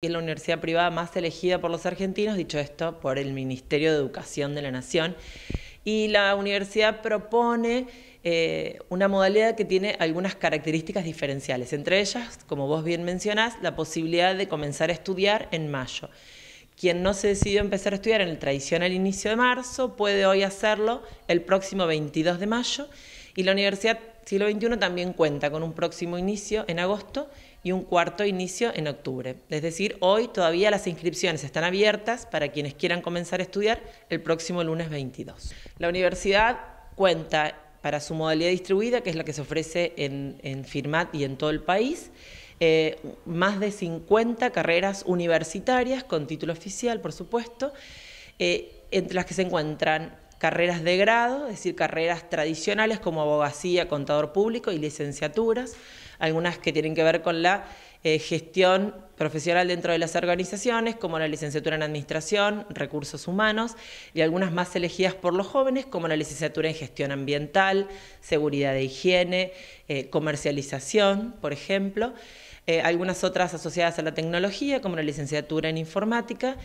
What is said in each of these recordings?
es la universidad privada más elegida por los argentinos, dicho esto, por el Ministerio de Educación de la Nación. Y la universidad propone eh, una modalidad que tiene algunas características diferenciales, entre ellas, como vos bien mencionás, la posibilidad de comenzar a estudiar en mayo. Quien no se decidió empezar a estudiar en el tradicional inicio de marzo puede hoy hacerlo el próximo 22 de mayo y la universidad siglo XXI también cuenta con un próximo inicio en agosto y un cuarto inicio en octubre. Es decir, hoy todavía las inscripciones están abiertas para quienes quieran comenzar a estudiar el próximo lunes 22. La universidad cuenta para su modalidad distribuida, que es la que se ofrece en, en FIRMAT y en todo el país, eh, más de 50 carreras universitarias con título oficial, por supuesto, eh, entre las que se encuentran carreras de grado, es decir, carreras tradicionales como abogacía, contador público y licenciaturas, algunas que tienen que ver con la eh, gestión profesional dentro de las organizaciones, como la licenciatura en Administración, Recursos Humanos, y algunas más elegidas por los jóvenes, como la licenciatura en Gestión Ambiental, Seguridad de Higiene, eh, Comercialización, por ejemplo. Eh, algunas otras asociadas a la tecnología, como la licenciatura en informática,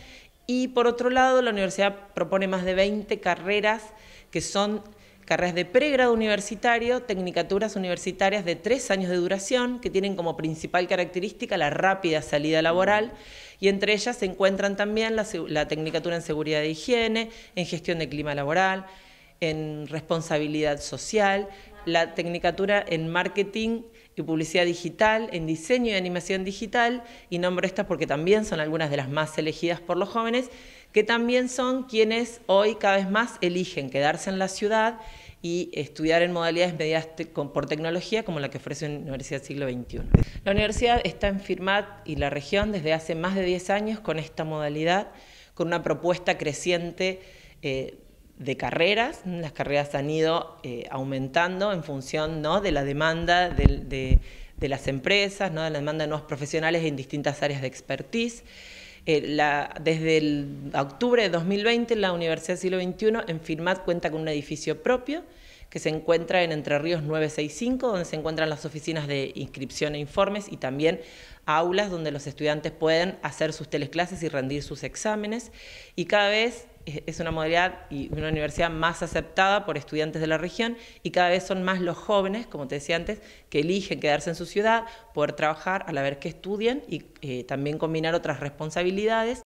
y por otro lado, la universidad propone más de 20 carreras que son carreras de pregrado universitario, tecnicaturas universitarias de tres años de duración, que tienen como principal característica la rápida salida laboral, y entre ellas se encuentran también la, la tecnicatura en seguridad de higiene, en gestión de clima laboral, en responsabilidad social la Tecnicatura en Marketing y Publicidad Digital, en Diseño y Animación Digital, y nombro estas porque también son algunas de las más elegidas por los jóvenes, que también son quienes hoy cada vez más eligen quedarse en la ciudad y estudiar en modalidades mediadas por tecnología como la que ofrece la Universidad Siglo XXI. La universidad está en Firmat y la región desde hace más de 10 años con esta modalidad, con una propuesta creciente eh, de carreras. Las carreras han ido eh, aumentando en función ¿no? de la demanda de, las empresas, ¿no? de la demanda de nuevos profesionales en distintas áreas de expertise. Eh, desde octubre de 2020, la Universidad del Siglo XXI en FIRMAT cuenta con un edificio propio que se encuentra en Entre Ríos 965, donde se encuentran las oficinas de inscripción e informes y también aulas donde los estudiantes pueden hacer sus teleclases y rendir sus exámenes. Y cada vez es una modalidad y una universidad más aceptada por estudiantes de la región y cada vez son más los jóvenes, como te decía antes, que eligen quedarse en su ciudad, poder trabajar a la vez que estudian y eh, también combinar otras responsabilidades.